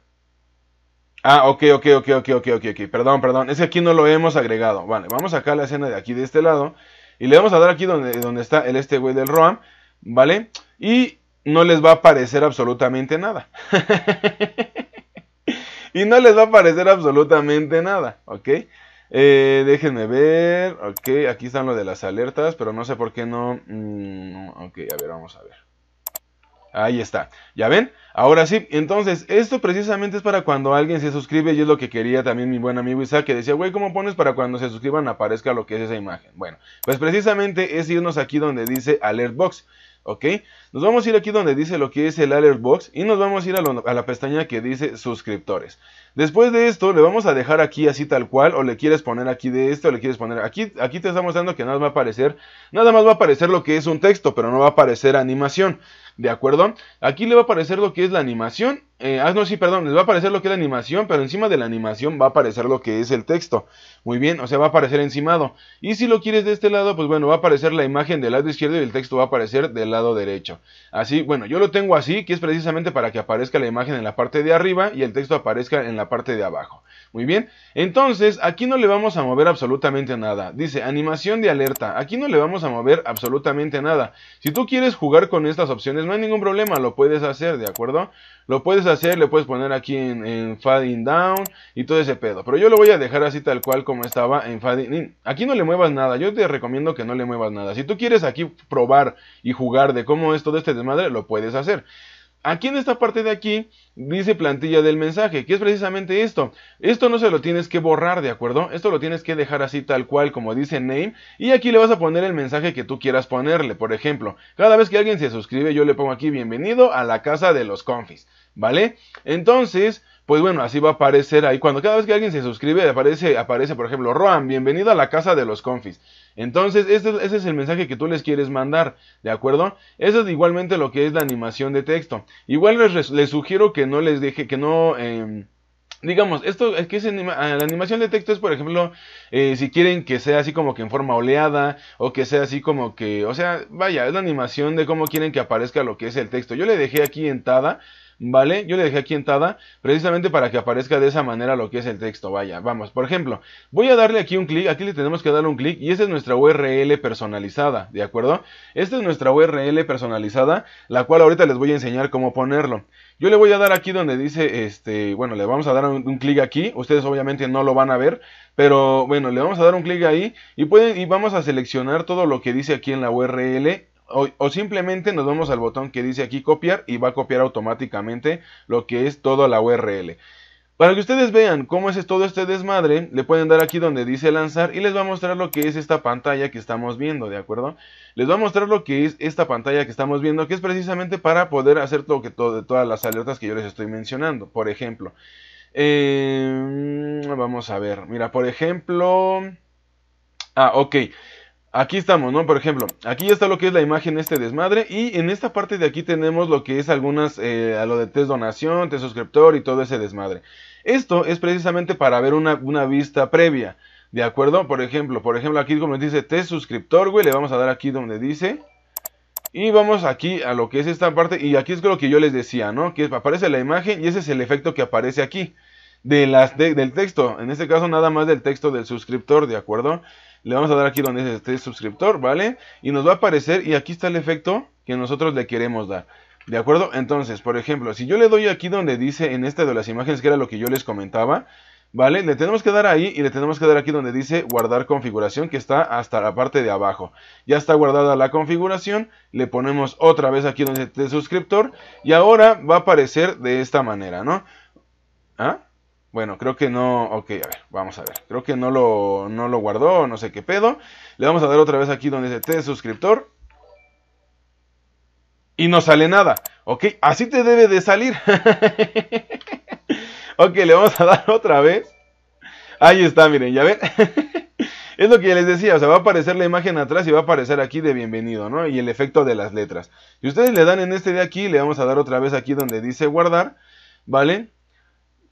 Ah, ok, ok, ok, ok, ok, ok, ok. Perdón, perdón. Ese aquí no lo hemos agregado. Vale, vamos acá a la escena de aquí de este lado. Y le vamos a dar aquí donde, donde está el este güey del ROAM. ¿Vale? Y no les va a aparecer absolutamente nada. y no les va a aparecer absolutamente nada, ¿ok? Eh, déjenme ver. Ok, aquí están lo de las alertas, pero no sé por qué no. Mm, ok, a ver, vamos a ver. Ahí está. ¿Ya ven? Ahora sí, entonces, esto precisamente es para cuando alguien se suscribe y es lo que quería también mi buen amigo Isaac, que decía, güey, ¿cómo pones para cuando se suscriban aparezca lo que es esa imagen? Bueno, pues precisamente es irnos aquí donde dice Alert Box, ¿ok? Nos vamos a ir aquí donde dice lo que es el Alert Box y nos vamos a ir a, la pestaña que dice suscriptores. Después de esto, le vamos a dejar aquí así tal cual, o le quieres poner aquí de esto, o le quieres poner aquí, aquí te estamos dando que nada más va a aparecer, nada más va a aparecer lo que es un texto, pero no va a aparecer animación. ¿de acuerdo? Aquí le va a aparecer lo que es la animación, eh, ah, no, sí, perdón, les va a aparecer lo que es la animación, pero encima de la animación va a aparecer lo que es el texto, muy bien, o sea, va a aparecer encimado, y si lo quieres de este lado, pues bueno, va a aparecer la imagen del lado izquierdo y el texto va a aparecer del lado derecho, así, bueno, yo lo tengo así, que es precisamente para que aparezca la imagen en la parte de arriba y el texto aparezca en la parte de abajo, muy bien, entonces aquí no le vamos a mover absolutamente nada. Dice animación de alerta, aquí no le vamos a mover absolutamente nada. Si tú quieres jugar con estas opciones, no hay ningún problema, lo puedes hacer, ¿de acuerdo? Lo puedes hacer, le puedes poner aquí en, fading down y todo ese pedo. Pero yo lo voy a dejar así tal cual como estaba en fading in. Aquí no le muevas nada, yo te recomiendo que no le muevas nada. Si tú quieres aquí probar y jugar de cómo es todo este desmadre, lo puedes hacer. Aquí en esta parte de aquí dice plantilla del mensaje, que es precisamente esto. Esto no se lo tienes que borrar, ¿de acuerdo? Esto lo tienes que dejar así tal cual como dice name y aquí le vas a poner el mensaje que tú quieras ponerle. Por ejemplo, cada vez que alguien se suscribe yo le pongo aquí bienvenido a la casa de los confis, ¿vale? Entonces pues bueno, así va a aparecer ahí. Cuando cada vez que alguien se suscribe, aparece, aparece por ejemplo, Roan, bienvenido a la casa de los confis. Entonces, ese es el mensaje que tú les quieres mandar, ¿de acuerdo? Eso es igualmente lo que es la animación de texto. Igual les, sugiero que no les deje, que no... Em, digamos, esto es que es ah, la animación de texto es, por ejemplo, eh, si quieren que sea así como que en forma oleada o que sea así como que, o sea, vaya, es la animación de cómo quieren que aparezca lo que es el texto. Yo le dejé aquí entada. ¿vale? Yo le dejé aquí entrada precisamente para que aparezca de esa manera lo que es el texto, vaya, vamos, por ejemplo, voy a darle aquí un clic, aquí le tenemos que dar un clic y esta es nuestra URL personalizada, ¿de acuerdo? Esta es nuestra URL personalizada, la cual ahorita les voy a enseñar cómo ponerlo. Yo le voy a dar aquí donde dice, este, bueno, le vamos a dar un, clic aquí, ustedes obviamente no lo van a ver, pero bueno, le vamos a dar un clic ahí y, pueden, y vamos a seleccionar todo lo que dice aquí en la URL o, simplemente nos vamos al botón que dice aquí copiar y va a copiar automáticamente lo que es toda la URL. Para que ustedes vean cómo es todo este desmadre, le pueden dar aquí donde dice lanzar y les va a mostrar lo que es esta pantalla que estamos viendo, ¿de acuerdo? Les va a mostrar lo que es esta pantalla que estamos viendo, que es precisamente para poder hacer todo que todas las alertas que yo les estoy mencionando. Por ejemplo, em, vamos a ver, mira, por ejemplo... Ah, ok. Aquí estamos, ¿no? Por ejemplo, aquí ya está lo que es la imagen este desmadre y en esta parte de aquí tenemos lo que es algunas, eh, a lo de test donación, test suscriptor y todo ese desmadre. Esto es precisamente para ver una, una vista previa, ¿de acuerdo? Por ejemplo, por ejemplo aquí como dice test suscriptor, güey, le vamos a dar aquí donde dice... Y vamos aquí a lo que es esta parte y aquí es lo que yo les decía, ¿no? Que aparece la imagen y ese es el efecto que aparece aquí de las del texto. En este caso, nada más del texto del suscriptor, ¿de acuerdo? Le vamos a dar aquí donde dice este suscriptor, ¿vale? Y nos va a aparecer, y aquí está el efecto que nosotros le queremos dar. ¿De acuerdo? Entonces, por ejemplo, si yo le doy aquí donde dice en esta de las imágenes, que era lo que yo les comentaba, ¿vale? Le tenemos que dar ahí y le tenemos que dar aquí donde dice guardar configuración, que está hasta la parte de abajo. Ya está guardada la configuración, le ponemos otra vez aquí donde dice este suscriptor y ahora va a aparecer de esta manera, ¿no? ¿Ah? Bueno, creo que no. Ok, a ver, vamos a ver. Creo que no lo, no lo guardó, no sé qué pedo. Le vamos a dar otra vez aquí donde dice T suscriptor. Y no sale nada. Ok, así te debe de salir. ok, le vamos a dar otra vez. Ahí está, miren, ya ven. es lo que les decía, o sea, va a aparecer la imagen atrás y va a aparecer aquí de bienvenido, ¿no? Y el efecto de las letras. Y ustedes le dan en este de aquí, le vamos a dar otra vez aquí donde dice guardar, ¿vale?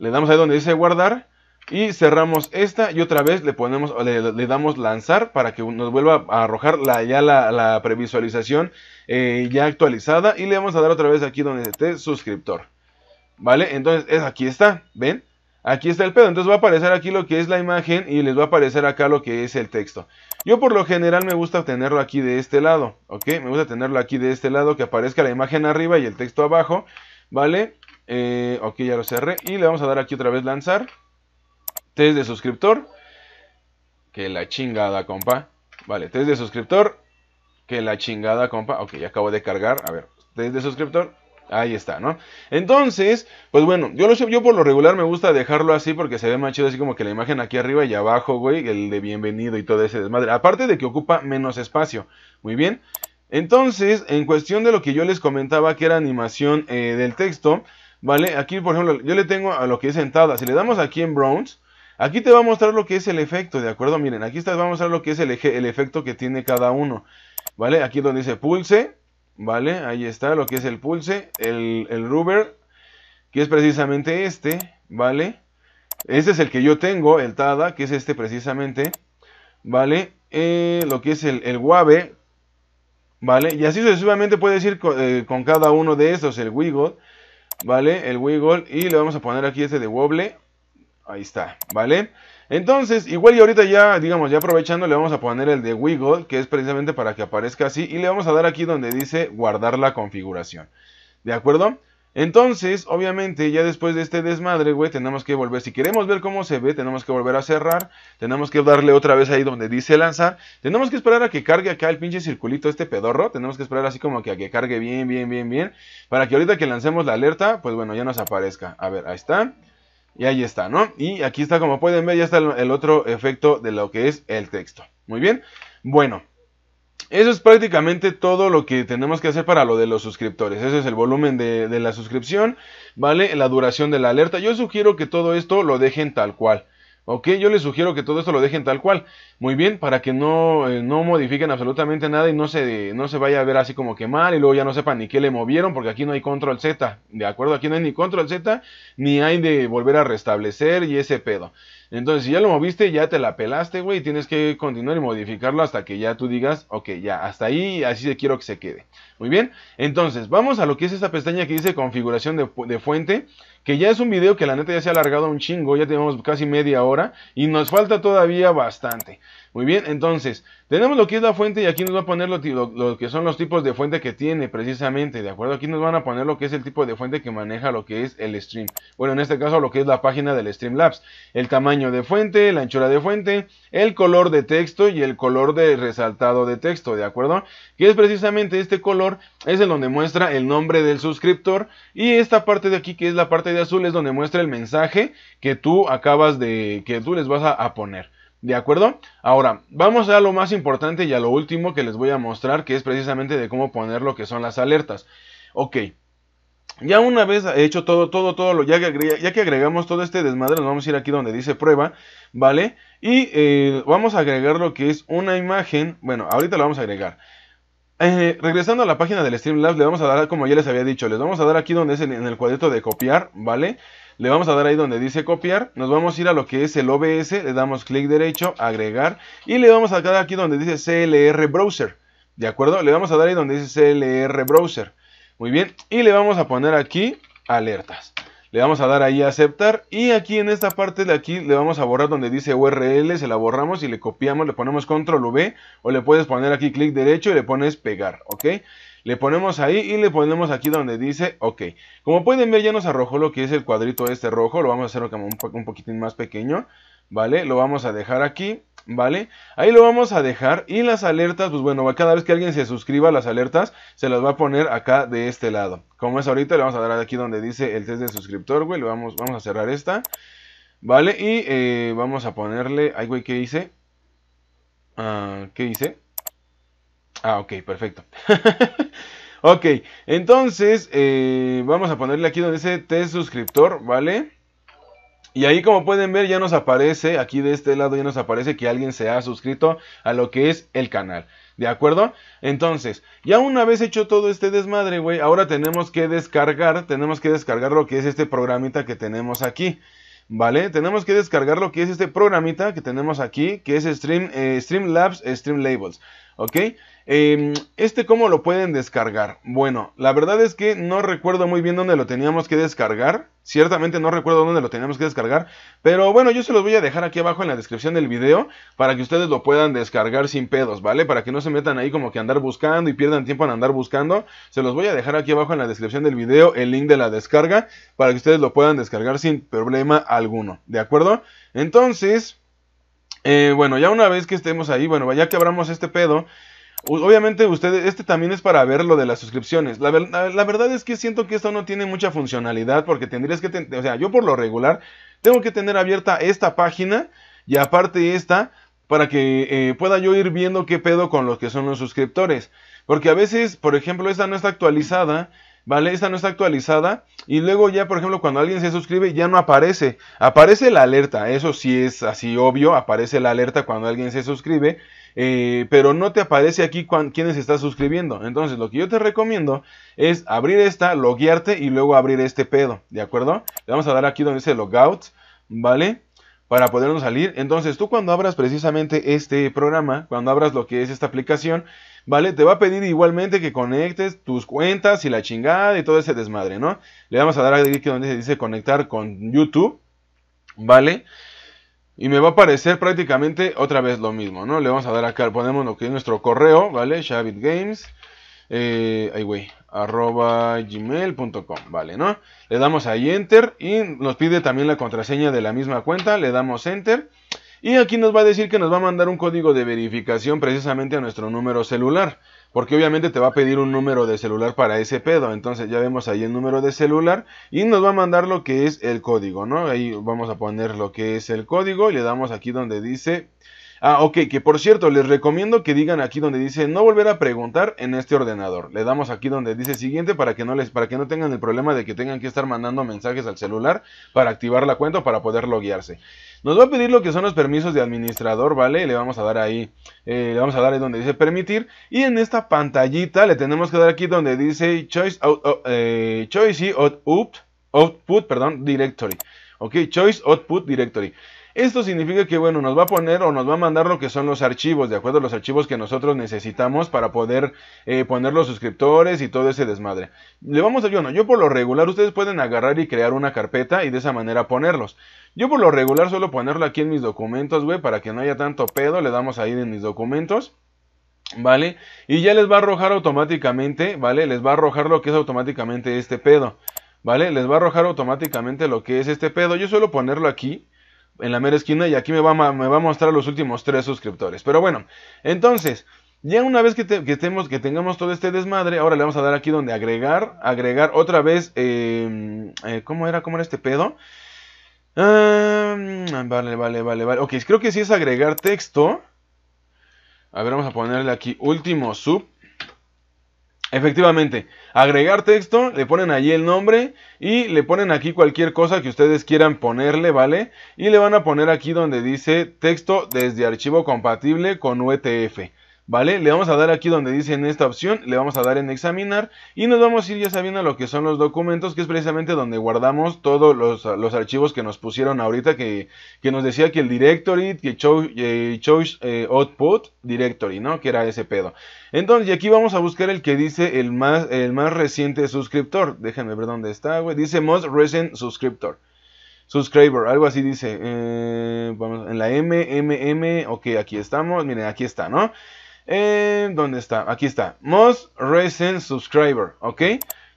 Le damos ahí donde dice guardar. Y cerramos esta y otra vez le ponemos, le, damos lanzar para que nos vuelva a arrojar la, ya la, previsualización eh, ya actualizada. Y le vamos a dar otra vez aquí donde esté suscriptor. ¿Vale? Entonces es, aquí está, ¿ven? Aquí está el pedo, entonces va a aparecer aquí lo que es la imagen y les va a aparecer acá lo que es el texto. Yo por lo general me gusta tenerlo aquí de este lado, ¿ok? Me gusta tenerlo aquí de este lado, que aparezca la imagen arriba y el texto abajo, ¿vale? Eh, ok, ya lo cerré. Y le vamos a dar aquí otra vez lanzar. Test de suscriptor. Que la chingada, compa. Vale, test de suscriptor. Que la chingada, compa. Ok, ya acabo de cargar. A ver, test de suscriptor. Ahí está, ¿no? Entonces, pues bueno, yo yo por lo regular me gusta dejarlo así porque se ve más chido así como que la imagen aquí arriba y abajo, güey, el de bienvenido y todo ese desmadre. Aparte de que ocupa menos espacio. Muy bien. Entonces, en cuestión de lo que yo les comentaba que era animación eh, del texto, ¿Vale? Aquí, por ejemplo, yo le tengo a lo que es entada Si le damos aquí en bronze aquí te va a mostrar lo que es el efecto, ¿de acuerdo? Miren, aquí te va a mostrar lo que es el, el efecto que tiene cada uno. ¿Vale? Aquí donde dice pulse, ¿vale? Ahí está lo que es el pulse, el, el rubber, que es precisamente este, ¿vale? Este es el que yo tengo, el TADA, que es este precisamente, ¿vale? Eh, lo que es el, el ¿vale? Y así sucesivamente puede ir eh, con, cada uno de estos, el Wiggle, ¿vale? El Wiggle y le vamos a poner aquí ese de Wobble. Ahí está, ¿vale? Entonces, igual y ahorita ya, digamos, ya aprovechando, le vamos a poner el de Wiggle, que es precisamente para que aparezca así. Y le vamos a dar aquí donde dice guardar la configuración. ¿De acuerdo? Entonces, obviamente, ya después de este desmadre, güey, tenemos que volver. Si queremos ver cómo se ve, tenemos que volver a cerrar. Tenemos que darle otra vez ahí donde dice lanzar. Tenemos que esperar a que cargue acá el pinche circulito este pedorro. Tenemos que esperar así como que a que cargue bien, bien, bien, bien. Para que ahorita que lancemos la alerta, pues bueno, ya nos aparezca. A ver, ahí está. Y ahí está, ¿no? Y aquí está, como pueden ver, ya está el, otro efecto de lo que es el texto. Muy bien. Bueno, eso es prácticamente todo lo que tenemos que hacer para lo de los suscriptores. Ese es el volumen de, la suscripción, ¿vale? La duración de la alerta. Yo sugiero que todo esto lo dejen tal cual. Ok, yo les sugiero que todo esto lo dejen tal cual. Muy bien, para que eh, no, modifiquen absolutamente nada y no se, no se vaya a ver así como que mal y luego ya no sepan ni qué le movieron porque aquí no hay control Z. ¿De acuerdo? Aquí no hay ni control Z ni hay de volver a restablecer y ese pedo. Entonces, si ya lo moviste, ya te la pelaste, güey, tienes que continuar y modificarlo hasta que ya tú digas, ok, ya, hasta ahí, así quiero que se quede. Muy bien, entonces, vamos a lo que es esta pestaña que dice configuración de, de fuente, que ya es un video que la neta ya se ha alargado un chingo, ya tenemos casi media hora y nos falta todavía bastante. Muy bien, entonces, tenemos lo que es la fuente y aquí nos va a poner lo, que son los tipos de fuente que tiene precisamente, ¿de acuerdo? Aquí nos van a poner lo que es el tipo de fuente que maneja lo que es el stream. Bueno, en este caso lo que es la página del Streamlabs. El tamaño de fuente, la anchura de fuente, el color de texto y el color de resaltado de texto, ¿de acuerdo? Que es precisamente este color, es el donde muestra el nombre del suscriptor y esta parte de aquí que es la parte de azul es donde muestra el mensaje que tú acabas de, que tú les vas a poner. ¿De acuerdo? Ahora, vamos a lo más importante y a lo último que les voy a mostrar, que es precisamente de cómo poner lo que son las alertas. Ok. Ya una vez hecho todo, todo, todo, lo, ya, que, ya que agregamos todo este desmadre, nos vamos a ir aquí donde dice prueba, ¿vale? Y eh, vamos a agregar lo que es una imagen, bueno, ahorita lo vamos a agregar. Eh, regresando a la página del Streamlabs, le vamos a dar, como ya les había dicho, les vamos a dar aquí donde es en el cuadrito de copiar, ¿vale? Le vamos a dar ahí donde dice copiar. Nos vamos a ir a lo que es el OBS. Le damos clic derecho, agregar. Y le vamos a dar aquí donde dice CLR Browser. ¿De acuerdo? Le vamos a dar ahí donde dice CLR Browser. Muy bien. Y le vamos a poner aquí alertas. Le vamos a dar ahí a aceptar y aquí en esta parte de aquí le vamos a borrar donde dice URL, se la borramos y le copiamos, le ponemos control V o le puedes poner aquí clic derecho y le pones pegar, ¿ok? Le ponemos ahí y le ponemos aquí donde dice OK. Como pueden ver ya nos arrojó lo que es el cuadrito este rojo, lo vamos a hacer un, un poquitín más pequeño, ¿vale? Lo vamos a dejar aquí ¿Vale? Ahí lo vamos a dejar. Y las alertas, pues bueno, cada vez que alguien se suscriba a las alertas, se las va a poner acá de este lado. Como es ahorita, le vamos a dar aquí donde dice el test de suscriptor, güey. Le vamos, vamos a cerrar esta. ¿Vale? Y eh, vamos a ponerle... Ay, güey, ¿qué hice? Ah, ¿Qué hice? Ah, ok, perfecto. ok, entonces eh, vamos a ponerle aquí donde dice test suscriptor, ¿vale? Y ahí como pueden ver ya nos aparece, aquí de este lado ya nos aparece que alguien se ha suscrito a lo que es el canal. ¿De acuerdo? Entonces, ya una vez hecho todo este desmadre, güey, ahora tenemos que descargar, tenemos que descargar lo que es este programita que tenemos aquí. ¿Vale? Tenemos que descargar lo que es este programita que tenemos aquí, que es Stream, Labs eh, Streamlabs Labels. ¿ok? Em, este cómo lo pueden descargar. Bueno, la verdad es que no recuerdo muy bien dónde lo teníamos que descargar. Ciertamente no recuerdo dónde lo teníamos que descargar. Pero bueno, yo se los voy a dejar aquí abajo en la descripción del video para que ustedes lo puedan descargar sin pedos, ¿vale? Para que no se metan ahí como que andar buscando y pierdan tiempo en andar buscando. Se los voy a dejar aquí abajo en la descripción del video el link de la descarga para que ustedes lo puedan descargar sin problema alguno, ¿de acuerdo? Entonces... Eh, bueno, ya una vez que estemos ahí, bueno, ya que abramos este pedo, obviamente ustedes, este también es para ver lo de las suscripciones. La, verdad es que siento que esto no tiene mucha funcionalidad porque tendrías que, o sea, yo por lo regular tengo que tener abierta esta página y aparte esta para que eh, pueda yo ir viendo qué pedo con los que son los suscriptores. Porque a veces, por ejemplo, esta no está actualizada ¿vale? Esta no está actualizada. Y luego ya, por ejemplo, cuando alguien se suscribe, ya no aparece. Aparece la alerta, eso sí es así obvio, aparece la alerta cuando alguien se suscribe. Eh, pero no te aparece aquí quién se está suscribiendo. Entonces, lo que yo te recomiendo es abrir esta, loguearte y luego abrir este pedo, ¿de acuerdo? Le vamos a dar aquí donde dice logout, ¿vale? para podernos salir. Entonces tú cuando abras precisamente este programa, cuando abras lo que es esta aplicación, ¿vale? Te va a pedir igualmente que conectes tus cuentas y la chingada y todo ese desmadre, ¿no? Le vamos a dar aquí donde se dice conectar con YouTube, ¿vale? Y me va a aparecer prácticamente otra vez lo mismo, ¿no? Le vamos a dar acá, ponemos lo que es nuestro correo, ¿vale? Shabit Games. Eh, ay, güey, arroba gmail.com, vale, ¿no? Le damos ahí enter y nos pide también la contraseña de la misma cuenta, le damos enter y aquí nos va a decir que nos va a mandar un código de verificación precisamente a nuestro número celular, porque obviamente te va a pedir un número de celular para ese pedo, entonces ya vemos ahí el número de celular y nos va a mandar lo que es el código, ¿no? Ahí vamos a poner lo que es el código y le damos aquí donde dice Ah, ok, que por cierto, les recomiendo que digan aquí donde dice no volver a preguntar en este ordenador. Le damos aquí donde dice siguiente para que no les, para que no tengan el problema de que tengan que estar mandando mensajes al celular para activar la cuenta o para poder loguearse. Nos va a pedir lo que son los permisos de administrador, ¿vale? Le vamos a dar ahí, eh, le vamos a dar ahí donde dice permitir. Y en esta pantallita le tenemos que dar aquí donde dice choice out, uh, eh, choice output, perdón, directory. Ok, choice output directory. Esto significa que, bueno, nos va a poner o nos va a mandar lo que son los archivos, de acuerdo a los archivos que nosotros necesitamos para poder eh, poner los suscriptores y todo ese desmadre. Le vamos a, yo no, yo por lo regular, ustedes pueden agarrar y crear una carpeta y de esa manera ponerlos. Yo por lo regular suelo ponerlo aquí en mis documentos, güey, para que no haya tanto pedo, le damos ahí en mis documentos. ¿Vale? Y ya les va a arrojar automáticamente, ¿vale? Les va a arrojar lo que es automáticamente este pedo. ¿Vale? Les va a arrojar automáticamente lo que es este pedo. Yo suelo ponerlo aquí, en la mera esquina y aquí me va, me va a mostrar los últimos tres suscriptores. Pero bueno, entonces, ya una vez que, que, tengamos todo este desmadre, ahora le vamos a dar aquí donde agregar, agregar otra vez, em, eh, ¿cómo era? ¿Cómo era este pedo? Em, vale, vale, vale, vale. Ok, creo que sí es agregar texto. A ver, vamos a ponerle aquí último sub. Efectivamente, agregar texto, le ponen allí el nombre y le ponen aquí cualquier cosa que ustedes quieran ponerle, ¿vale? Y le van a poner aquí donde dice texto desde archivo compatible con UTF. E ¿vale? Le vamos a dar aquí donde dice en esta opción, le vamos a dar en examinar y nos vamos a ir ya sabiendo lo que son los documentos, que es precisamente donde guardamos todos los, archivos que nos pusieron ahorita, que, nos decía que el directory, que choice eh, eh, output directory, ¿no? Que era ese pedo. Entonces, y aquí vamos a buscar el que dice el más, el más reciente suscriptor. Déjenme ver dónde está, güey. Dice most recent subscriptor. Subscriber, algo así dice. Eh, vamos, en la M, M, M. Ok, aquí estamos. Miren, aquí está, ¿no? Eh, ¿Dónde está? Aquí está. Most Recent Subscriber, ¿ok?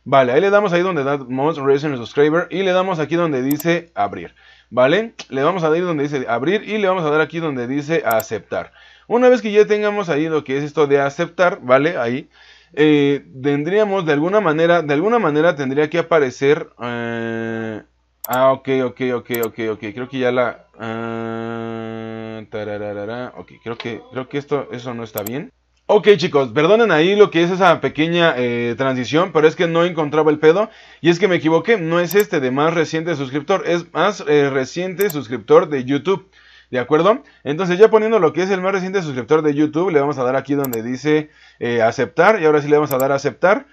Vale, ahí le damos ahí donde da Most Recent Subscriber y le damos aquí donde dice abrir, ¿vale? Le vamos a dar donde dice abrir y le vamos a dar aquí donde dice aceptar. Una vez que ya tengamos ahí lo que es esto de aceptar, ¿vale? Ahí eh, tendríamos de alguna manera, de alguna manera tendría que aparecer... Eh, ah, ok, ok, ok, ok, ok, creo que ya la... Ah, Ok, creo que, creo que esto, eso no está bien. Ok chicos, perdonen ahí lo que es esa pequeña eh, transición, pero es que no encontraba el pedo y es que me equivoqué, no es este de más reciente suscriptor, es más eh, reciente suscriptor de YouTube, ¿de acuerdo? Entonces ya poniendo lo que es el más reciente suscriptor de YouTube, le vamos a dar aquí donde dice eh, aceptar y ahora sí le vamos a dar aceptar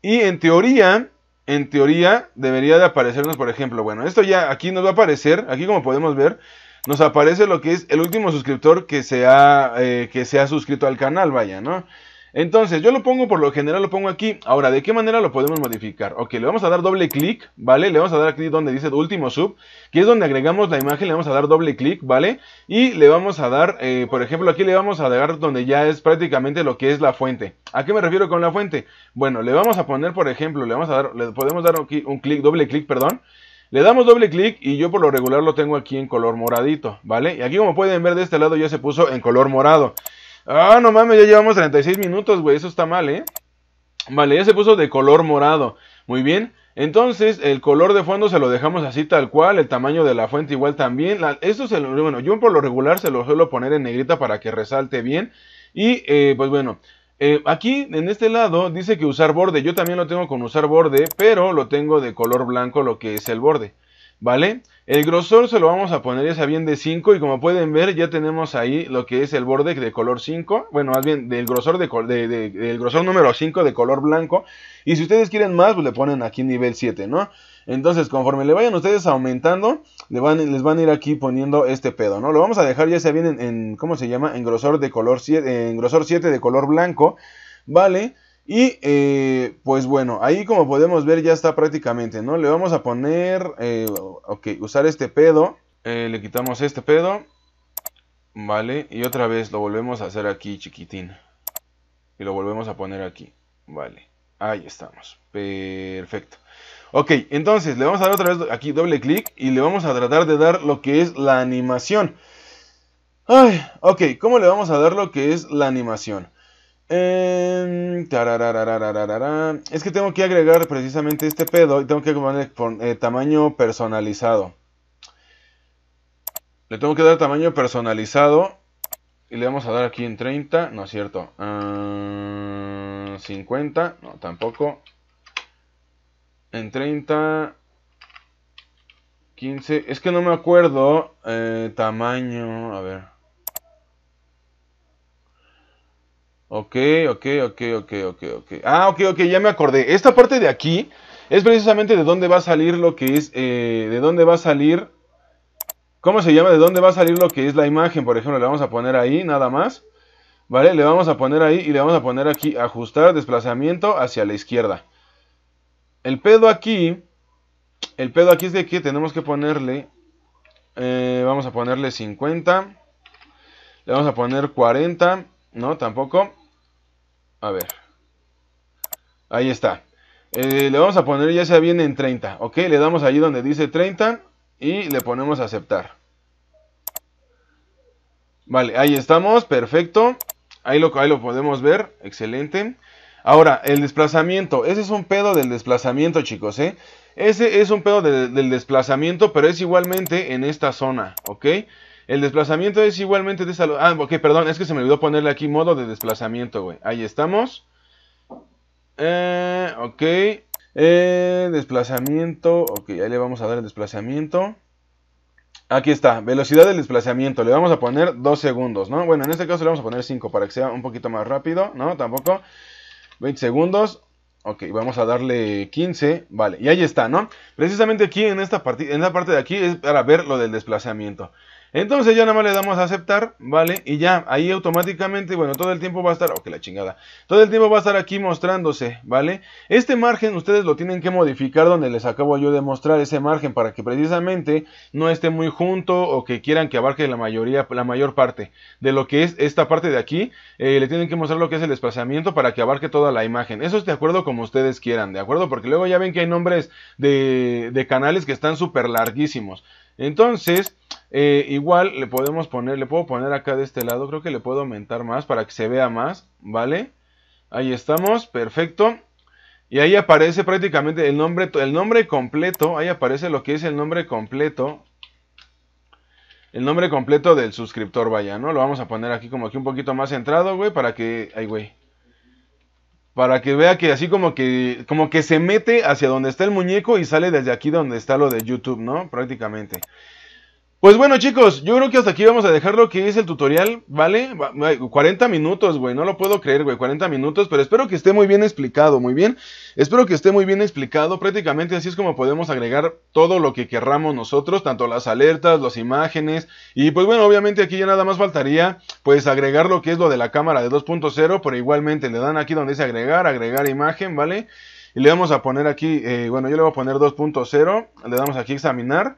y en teoría, en teoría debería de aparecernos por ejemplo, bueno, esto ya aquí nos va a aparecer, aquí como podemos ver, nos aparece lo que es el último suscriptor que se ha, eh, que suscrito al canal, vaya, ¿no? Entonces, yo lo pongo por lo general, lo pongo aquí. Ahora, ¿de qué manera lo podemos modificar? Ok, le vamos a dar doble clic, ¿vale? Le vamos a dar aquí donde dice último sub, que es donde agregamos la imagen, le vamos a dar doble clic, ¿vale? Y le vamos a dar, eh, por ejemplo, aquí le vamos a dar donde ya es prácticamente lo que es la fuente. ¿A qué me refiero con la fuente? Bueno, le vamos a poner, por ejemplo, le vamos a dar, le podemos dar aquí un, clic, doble clic, perdón, le damos doble clic y yo por lo regular lo tengo aquí en color moradito, ¿vale? Y aquí como pueden ver de este lado ya se puso en color morado. Ah, no mames, ya llevamos 36 minutos, güey, eso está mal, ¿eh? Vale, ya se puso de color morado. Muy bien. Entonces, el color de fondo se lo dejamos así tal cual, el tamaño de la fuente igual también. esto se lo, bueno, yo por lo regular se lo suelo poner en negrita para que resalte bien. Y eh, pues bueno, eh, aquí, en este lado, dice que usar borde. Yo también lo tengo con usar borde, pero lo tengo de color blanco lo que es el borde. ¿Vale? El grosor se lo vamos a poner ya bien de 5 y como pueden ver ya tenemos ahí lo que es el borde de color 5. Bueno, más bien del grosor, de, del grosor número 5 de color blanco. Y si ustedes quieren más, pues le ponen aquí nivel 7, ¿no? Entonces, conforme le vayan ustedes aumentando, les van a ir aquí poniendo este pedo, ¿no? Lo vamos a dejar ya se bien en, ¿cómo se llama? En grosor de color 7, eh, en grosor 7 de color blanco, ¿vale? Y eh, pues bueno, ahí como podemos ver ya está prácticamente, ¿no? Le vamos a poner, eh, ok, usar este pedo, le quitamos este pedo, ¿vale? Y otra vez lo volvemos a hacer aquí chiquitín. Y lo volvemos a poner aquí, ¿vale? Ahí estamos, perfecto. Ok, entonces le vamos a dar otra vez aquí doble clic y le vamos a tratar de dar lo que es la animación. Ay, ok, ¿cómo le vamos a dar lo que es la animación? Em, es que tengo que agregar precisamente este pedo y tengo que poner eh, tamaño personalizado. Le tengo que dar tamaño personalizado y le vamos a dar aquí en 30, no es cierto. 50, ah, no, tampoco. En 30. 15. Es que no me acuerdo. Eh, tamaño. A ver. Ok, ok, ok, ok, ok, ok. Ah, ok, ok, ya me acordé. Esta parte de aquí es precisamente de dónde va a salir lo que es. Eh, de dónde va a salir. ¿Cómo se llama? De dónde va a salir lo que es la imagen. Por ejemplo, le vamos a poner ahí, nada más. ¿Vale? Le vamos a poner ahí y le vamos a poner aquí ajustar desplazamiento hacia la izquierda. El pedo aquí, el pedo aquí es de que tenemos que ponerle, eh, vamos a ponerle 50, le vamos a poner 40, no, tampoco, a ver, ahí está, eh, le vamos a poner ya sea bien en 30, ok, le damos allí donde dice 30 y le ponemos aceptar. Vale, ahí estamos, perfecto. Ahí lo, ahí lo podemos ver, excelente. Ahora, el desplazamiento. Ese es un pedo del desplazamiento, chicos, ¿eh? Ese es un pedo del desplazamiento, pero es igualmente en esta zona, ¿ok? El desplazamiento es igualmente de esta... Ah, ok, perdón, es que se me olvidó ponerle aquí modo de desplazamiento, güey. Ahí estamos. Eh, ok. Eh, desplazamiento. Ok, ahí le vamos a dar el desplazamiento. Aquí está, velocidad del desplazamiento. Le vamos a poner 2 segundos, ¿no? Bueno, en este caso le vamos a poner 5 para que sea un poquito más rápido, ¿no? Tampoco. 20 segundos. Ok, vamos a darle 15. Vale, y ahí está, ¿no? Precisamente aquí en esta, en esta parte de aquí es para ver lo del desplazamiento. Entonces ya nada más le damos a aceptar, ¿vale? Y ya, ahí automáticamente, bueno, todo el tiempo va a estar, ok, la chingada, todo el tiempo va a estar aquí mostrándose, ¿vale? Este margen ustedes lo tienen que modificar donde les acabo yo de mostrar ese margen para que precisamente no esté muy junto o que quieran que abarque la mayoría, la mayor parte de lo que es esta parte de aquí, eh, le tienen que mostrar lo que es el desplazamiento para que abarque toda la imagen. Eso es de acuerdo como ustedes quieran, ¿de acuerdo? Porque luego ya ven que hay nombres de, de canales que están súper larguísimos. Entonces, eh, igual le podemos poner, le puedo poner acá de este lado, creo que le puedo aumentar más para que se vea más, ¿vale? Ahí estamos, perfecto. Y ahí aparece prácticamente el nombre, el nombre completo, ahí aparece lo que es el nombre completo. El nombre completo del suscriptor, vaya, ¿no? Lo vamos a poner aquí como aquí un poquito más centrado, güey, para que... Ay, güey para que vea que así como que, como que se mete hacia donde está el muñeco y sale desde aquí donde está lo de YouTube, ¿no? Prácticamente. Pues bueno, chicos, yo creo que hasta aquí vamos a dejar lo que es el tutorial, ¿vale? 40 minutos, güey, no lo puedo creer, güey, 40 minutos, pero espero que esté muy bien explicado, muy bien. Espero que esté muy bien explicado, prácticamente así es como podemos agregar todo lo que querramos nosotros, tanto las alertas, las imágenes, y pues bueno, obviamente aquí ya nada más faltaría, pues agregar lo que es lo de la cámara de 2.0, pero igualmente le dan aquí donde dice agregar, agregar imagen, ¿vale? Y le vamos a poner aquí, eh, bueno, yo le voy a poner 2.0, le damos aquí examinar,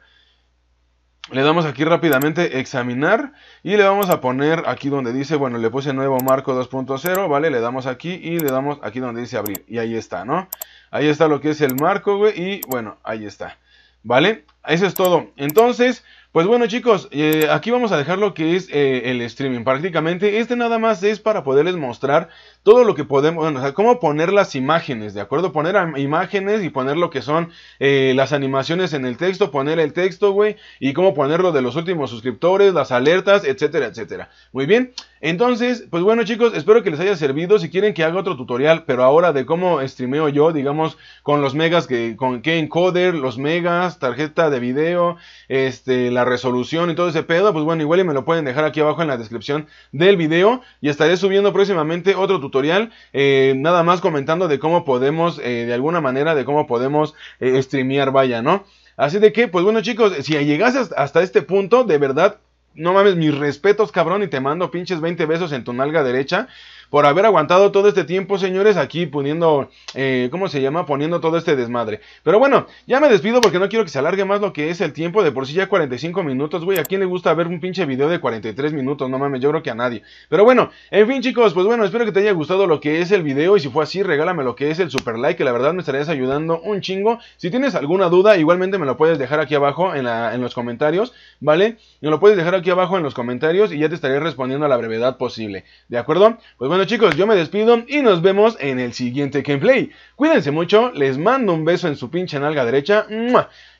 le damos aquí rápidamente examinar y le vamos a poner aquí donde dice, bueno, le puse nuevo marco 2.0, ¿vale? Le damos aquí y le damos aquí donde dice abrir. Y ahí está, ¿no? Ahí está lo que es el marco, güey, y bueno, ahí está. ¿Vale? Eso es todo. Entonces, pues bueno chicos, eh, aquí vamos a dejar lo que es eh, el streaming. Prácticamente este nada más es para poderles mostrar todo lo que podemos, bueno, o sea, cómo poner las imágenes, ¿de acuerdo? Poner imágenes y poner lo que son eh, las animaciones en el texto, poner el texto, güey, y cómo poner lo de los últimos suscriptores, las alertas, etcétera, etcétera. Muy bien, entonces, pues bueno chicos, espero que les haya servido. Si quieren que haga otro tutorial, pero ahora de cómo streameo yo, digamos, con los megas, que, con qué encoder, los megas, tarjeta de video, este, la resolución y todo ese pedo, pues bueno, igual y me lo pueden dejar aquí abajo en la descripción del video y estaré subiendo próximamente otro tutorial tutorial, eh, nada más comentando de cómo podemos, eh, de alguna manera, de cómo podemos eh, streamear, vaya, ¿no? Así de que, pues bueno chicos, si llegas hasta este punto, de verdad, no mames, mis respetos, cabrón, y te mando pinches 20 besos en tu nalga derecha por haber aguantado todo este tiempo, señores, aquí poniendo, eh, ¿cómo se llama? Poniendo todo este desmadre. Pero bueno, ya me despido porque no quiero que se alargue más lo que es el tiempo. De por sí ya 45 minutos, güey. ¿A quién le gusta ver un pinche video de 43 minutos? No mames, yo creo que a nadie. Pero bueno, en fin, chicos, pues bueno, espero que te haya gustado lo que es el video. Y si fue así, regálame lo que es el super like, que la verdad me estarías ayudando un chingo. Si tienes alguna duda, igualmente me lo puedes dejar aquí abajo en, en los comentarios, ¿vale? Me lo puedes dejar aquí abajo en los comentarios y ya te estaré respondiendo a la brevedad posible. ¿De acuerdo? Pues bueno chicos, yo me despido y nos vemos en el siguiente gameplay. Cuídense mucho, les mando un beso en su pinche nalga derecha.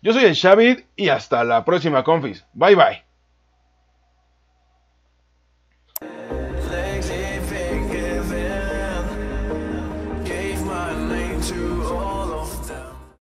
Yo soy el Xavit y hasta la próxima confis. Bye bye.